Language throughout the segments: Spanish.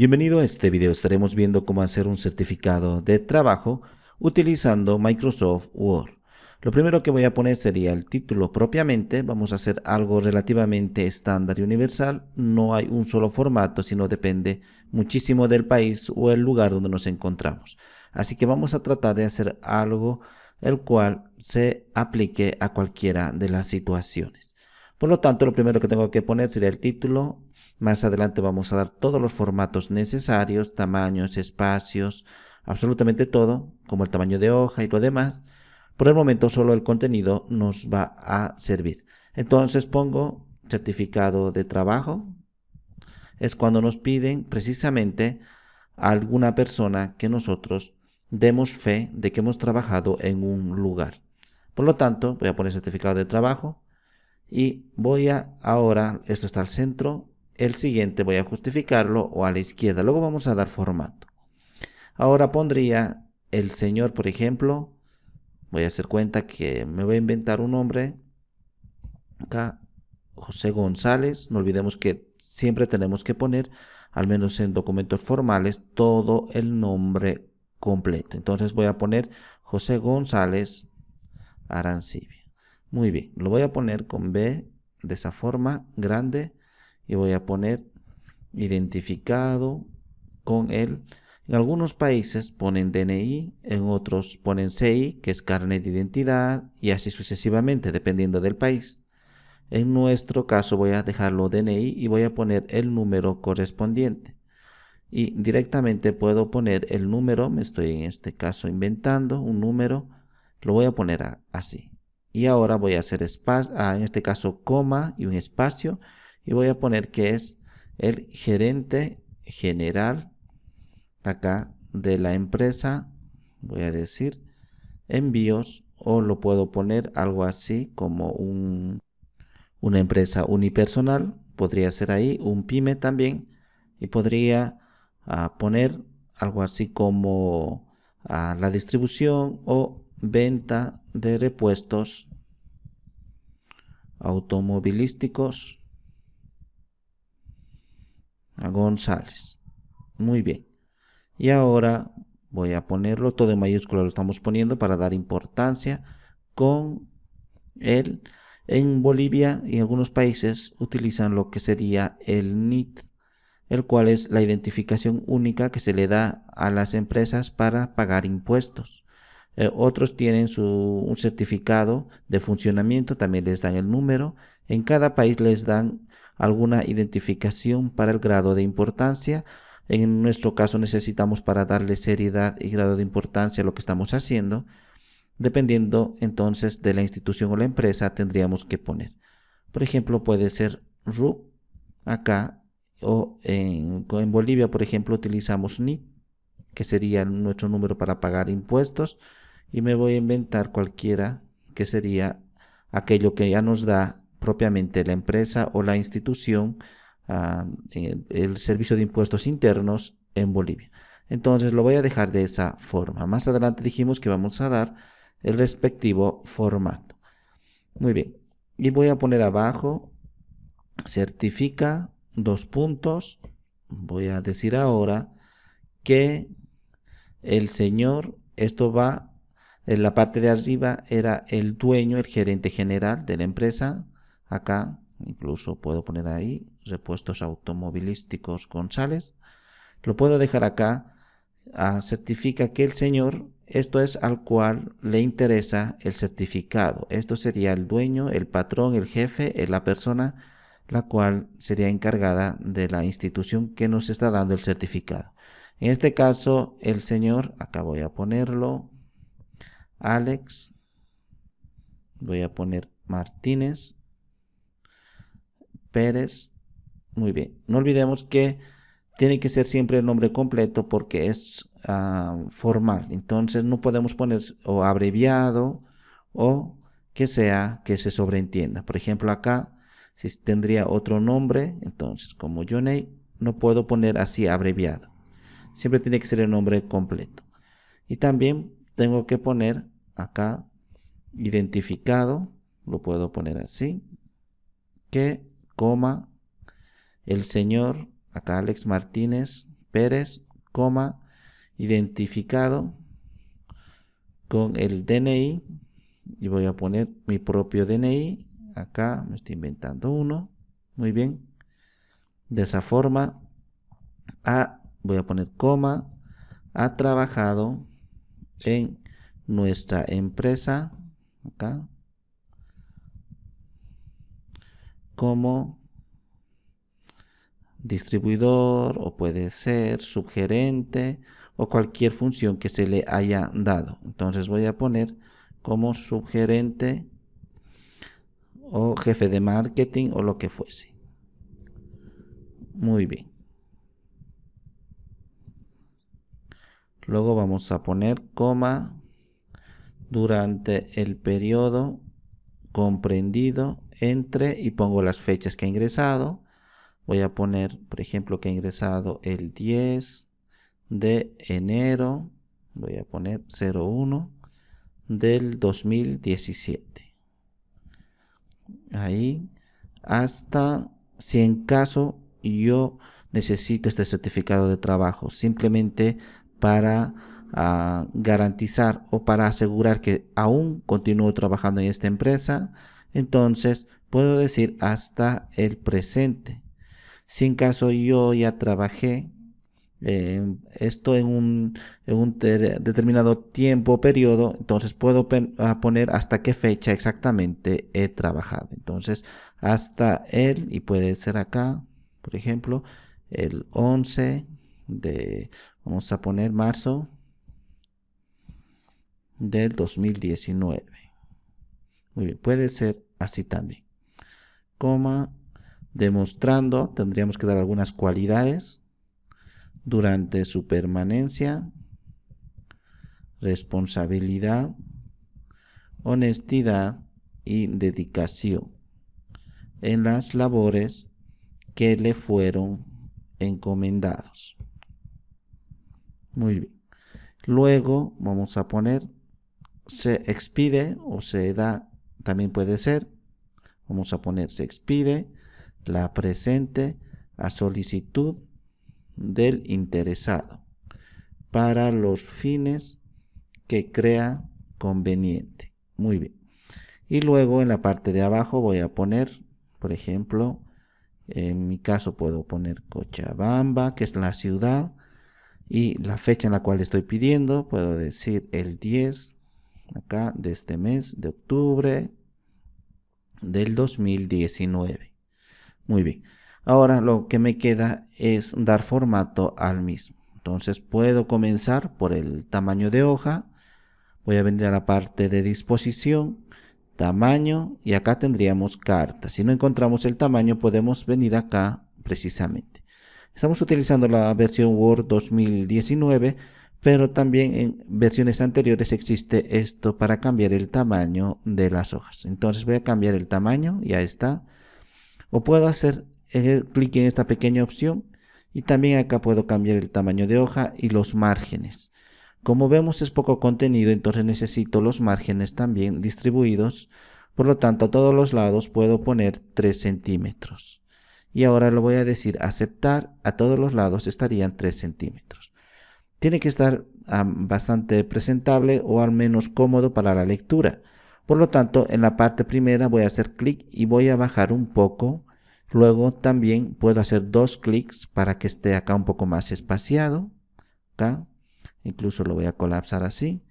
Bienvenido a este video, estaremos viendo cómo hacer un certificado de trabajo utilizando Microsoft Word. Lo primero que voy a poner sería el título propiamente, vamos a hacer algo relativamente estándar y universal, no hay un solo formato, sino depende muchísimo del país o el lugar donde nos encontramos. Así que vamos a tratar de hacer algo el cual se aplique a cualquiera de las situaciones. Por lo tanto, lo primero que tengo que poner sería el título, más adelante vamos a dar todos los formatos necesarios, tamaños, espacios, absolutamente todo, como el tamaño de hoja y lo demás. Por el momento solo el contenido nos va a servir. Entonces pongo certificado de trabajo. Es cuando nos piden precisamente a alguna persona que nosotros demos fe de que hemos trabajado en un lugar. Por lo tanto, voy a poner certificado de trabajo y voy a ahora, esto está al centro, el siguiente voy a justificarlo o a la izquierda. Luego vamos a dar formato. Ahora pondría el señor, por ejemplo. Voy a hacer cuenta que me voy a inventar un nombre. Acá, José González. No olvidemos que siempre tenemos que poner, al menos en documentos formales, todo el nombre completo. Entonces voy a poner José González Arancibia. Muy bien, lo voy a poner con B de esa forma grande y voy a poner identificado con él en algunos países ponen DNI, en otros ponen CI, que es carnet de identidad, y así sucesivamente, dependiendo del país. En nuestro caso voy a dejarlo DNI y voy a poner el número correspondiente. Y directamente puedo poner el número, me estoy en este caso inventando un número, lo voy a poner así. Y ahora voy a hacer espacio, ah, en este caso coma y un espacio, y voy a poner que es el gerente general acá de la empresa voy a decir envíos o lo puedo poner algo así como una empresa unipersonal podría ser ahí un pyme también y podría ah, poner algo así como ah, la distribución o venta de repuestos automovilísticos González. Muy bien. Y ahora voy a ponerlo todo en mayúscula, lo estamos poniendo para dar importancia con él en Bolivia y algunos países utilizan lo que sería el NIT, el cual es la identificación única que se le da a las empresas para pagar impuestos. Eh, otros tienen su, un certificado de funcionamiento, también les dan el número. En cada país les dan alguna identificación para el grado de importancia. En nuestro caso necesitamos para darle seriedad y grado de importancia a lo que estamos haciendo. Dependiendo entonces de la institución o la empresa tendríamos que poner. Por ejemplo, puede ser RU acá o en, en Bolivia, por ejemplo, utilizamos NI, que sería nuestro número para pagar impuestos. Y me voy a inventar cualquiera que sería aquello que ya nos da propiamente la empresa o la institución ah, el servicio de impuestos internos en Bolivia. Entonces lo voy a dejar de esa forma. Más adelante dijimos que vamos a dar el respectivo formato. Muy bien. Y voy a poner abajo, certifica, dos puntos. Voy a decir ahora que el señor, esto va, en la parte de arriba era el dueño, el gerente general de la empresa, Acá incluso puedo poner ahí repuestos automovilísticos González. Lo puedo dejar acá. Ah, certifica que el señor, esto es al cual le interesa el certificado. Esto sería el dueño, el patrón, el jefe, eh, la persona la cual sería encargada de la institución que nos está dando el certificado. En este caso, el señor, acá voy a ponerlo, Alex, voy a poner Martínez, Pérez. Muy bien. No olvidemos que tiene que ser siempre el nombre completo porque es ah, formal. Entonces no podemos poner o abreviado o que sea que se sobreentienda. Por ejemplo, acá si tendría otro nombre, entonces como Johnny no puedo poner así abreviado. Siempre tiene que ser el nombre completo. Y también tengo que poner acá identificado, lo puedo poner así, que coma, el señor, acá Alex Martínez Pérez, coma, identificado con el DNI, y voy a poner mi propio DNI, acá me estoy inventando uno, muy bien, de esa forma, a, voy a poner coma, ha trabajado en nuestra empresa, acá, como distribuidor o puede ser sugerente o cualquier función que se le haya dado. Entonces voy a poner como subgerente o jefe de marketing o lo que fuese. Muy bien. Luego vamos a poner coma durante el periodo comprendido entre y pongo las fechas que ha ingresado. Voy a poner, por ejemplo, que ha ingresado el 10 de enero, voy a poner 01 del 2017. Ahí, hasta si en caso yo necesito este certificado de trabajo, simplemente para ah, garantizar o para asegurar que aún continúo trabajando en esta empresa, entonces puedo decir hasta el presente. Si en caso yo ya trabajé em, esto en un, determinado tiempo o periodo, entonces puedo poner hasta qué fecha exactamente he trabajado. Entonces, hasta el, y puede ser acá, por ejemplo, el 11 de, vamos a poner marzo del 2019 bien, puede ser así también. Coma, demostrando, tendríamos que dar algunas cualidades durante su permanencia, responsabilidad, honestidad y dedicación en las labores que le fueron encomendados. Muy bien. Luego vamos a poner se expide o se da también puede ser, vamos a poner, se expide la presente a solicitud del interesado para los fines que crea conveniente. Muy bien. Y luego en la parte de abajo voy a poner, por ejemplo, en mi caso puedo poner Cochabamba, que es la ciudad, y la fecha en la cual estoy pidiendo, puedo decir el 10 acá de este mes de octubre del 2019. Muy bien. Ahora lo que me queda es dar formato al mismo. Entonces puedo comenzar por el tamaño de hoja. Voy a venir a la parte de disposición, tamaño y acá tendríamos carta. Si no encontramos el tamaño podemos venir acá precisamente. Estamos utilizando la versión Word 2019 pero también en versiones anteriores existe esto para cambiar el tamaño de las hojas. Entonces voy a cambiar el tamaño, ya está. O puedo hacer eh, clic en esta pequeña opción y también acá puedo cambiar el tamaño de hoja y los márgenes. Como vemos es poco contenido, entonces necesito los márgenes también distribuidos. Por lo tanto, a todos los lados puedo poner 3 centímetros. Y ahora lo voy a decir aceptar, a todos los lados estarían 3 centímetros tiene que estar bastante presentable o al menos cómodo para la lectura. Por lo tanto, en la parte primera voy a hacer clic y voy a bajar un poco. Luego también puedo hacer dos clics para que esté acá un poco más espaciado. Acá, incluso lo voy a colapsar así.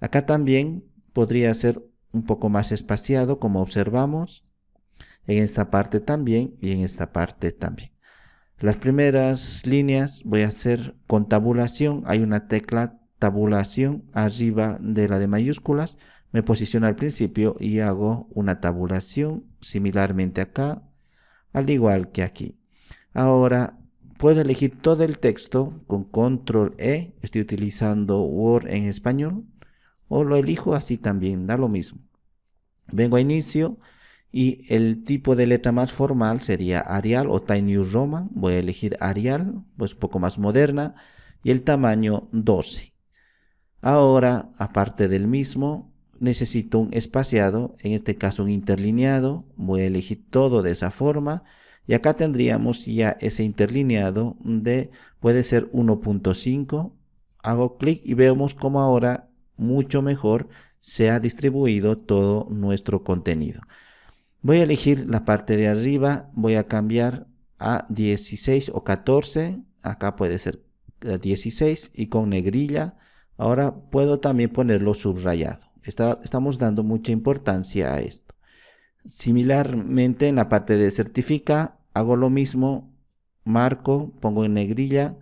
Acá también podría ser un poco más espaciado como observamos en esta parte también y en esta parte también. Las primeras líneas voy a hacer con tabulación. Hay una tecla tabulación arriba de la de mayúsculas. Me posiciono al principio y hago una tabulación similarmente acá, al igual que aquí. Ahora puedo elegir todo el texto con control E. Estoy utilizando Word en español. O lo elijo así también, da lo mismo. Vengo a inicio y el tipo de letra más formal sería Arial o Tiny Roman. Voy a elegir Arial, pues poco más moderna. Y el tamaño 12. Ahora, aparte del mismo, necesito un espaciado, en este caso un interlineado. Voy a elegir todo de esa forma. Y acá tendríamos ya ese interlineado de, puede ser 1.5. Hago clic y vemos cómo ahora mucho mejor se ha distribuido todo nuestro contenido. Voy a elegir la parte de arriba, voy a cambiar a 16 o 14, acá puede ser 16 eh, y con negrilla. Ahora puedo también ponerlo subrayado. estamos dando mucha importancia a esto. Similarmente en la parte de certifica hago lo mismo, marco, pongo en negrilla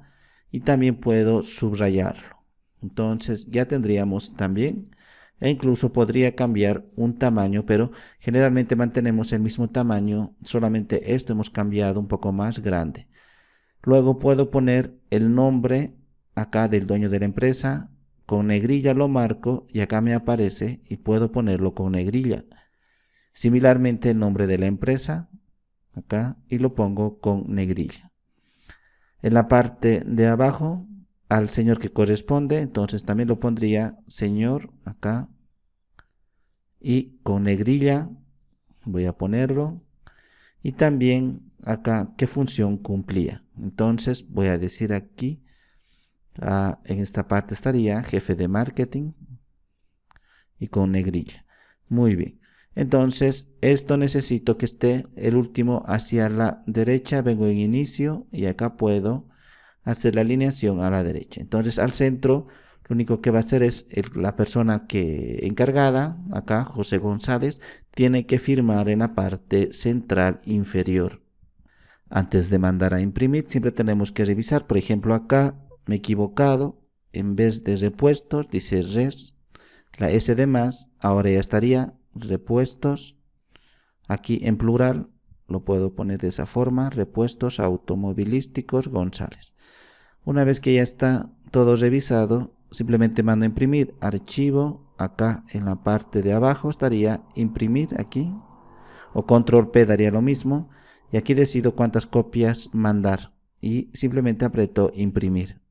y también puedo subrayarlo. Entonces ya tendríamos también e incluso podría cambiar un tamaño, pero generalmente mantenemos el mismo tamaño, solamente esto hemos cambiado un poco más grande. Luego puedo poner el nombre acá del dueño de la empresa, con negrilla lo marco y acá me aparece y puedo ponerlo con negrilla. Similarmente el nombre de la empresa, acá, y lo pongo con negrilla. En la parte de abajo al señor que corresponde, entonces también lo pondría señor acá y con negrilla voy a ponerlo y también acá qué función cumplía. Entonces voy a decir aquí ah, en esta parte estaría jefe de marketing y con negrilla. Muy bien. Entonces, esto necesito que esté el último hacia la derecha. Vengo en inicio y acá puedo hacer la alineación a la derecha. Entonces al centro lo único que va a hacer es la persona que encargada, acá José González, tiene que firmar en la parte central inferior. Antes de mandar a imprimir siempre tenemos que revisar, por ejemplo acá me he equivocado, en vez de repuestos dice res, la S de más, ahora ya estaría repuestos, aquí en plural, lo puedo poner de esa forma, repuestos automovilísticos González. Una vez que ya está todo revisado, simplemente mando a imprimir archivo, acá en la parte de abajo estaría imprimir aquí, o control P daría lo mismo, y aquí decido cuántas copias mandar, y simplemente aprieto imprimir.